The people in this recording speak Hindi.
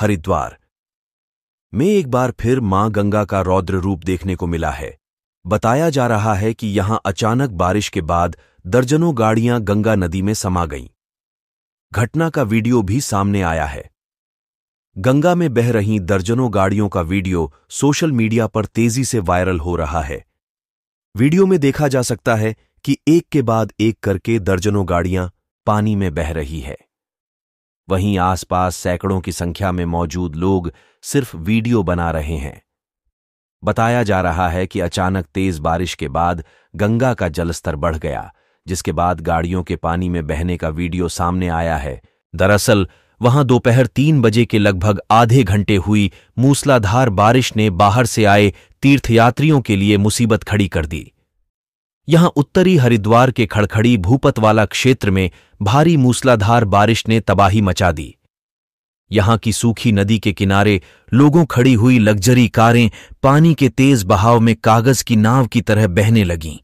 हरिद्वार में एक बार फिर मां गंगा का रौद्र रूप देखने को मिला है बताया जा रहा है कि यहां अचानक बारिश के बाद दर्जनों गाड़ियां गंगा नदी में समा गईं घटना का वीडियो भी सामने आया है गंगा में बह रही दर्जनों गाड़ियों का वीडियो सोशल मीडिया पर तेजी से वायरल हो रहा है वीडियो में देखा जा सकता है कि एक के बाद एक करके दर्जनों गाड़ियां पानी में बह रही है वहीं आसपास सैकड़ों की संख्या में मौजूद लोग सिर्फ वीडियो बना रहे हैं बताया जा रहा है कि अचानक तेज बारिश के बाद गंगा का जलस्तर बढ़ गया जिसके बाद गाड़ियों के पानी में बहने का वीडियो सामने आया है दरअसल वहां दोपहर तीन बजे के लगभग आधे घंटे हुई मूसलाधार बारिश ने बाहर से आए तीर्थयात्रियों के लिए मुसीबत खड़ी कर दी यहां उत्तरी हरिद्वार के खड़खड़ी भूपत वाला क्षेत्र में भारी मूसलाधार बारिश ने तबाही मचा दी यहां की सूखी नदी के किनारे लोगों खड़ी हुई लग्जरी कारें पानी के तेज बहाव में कागज की नाव की तरह बहने लगीं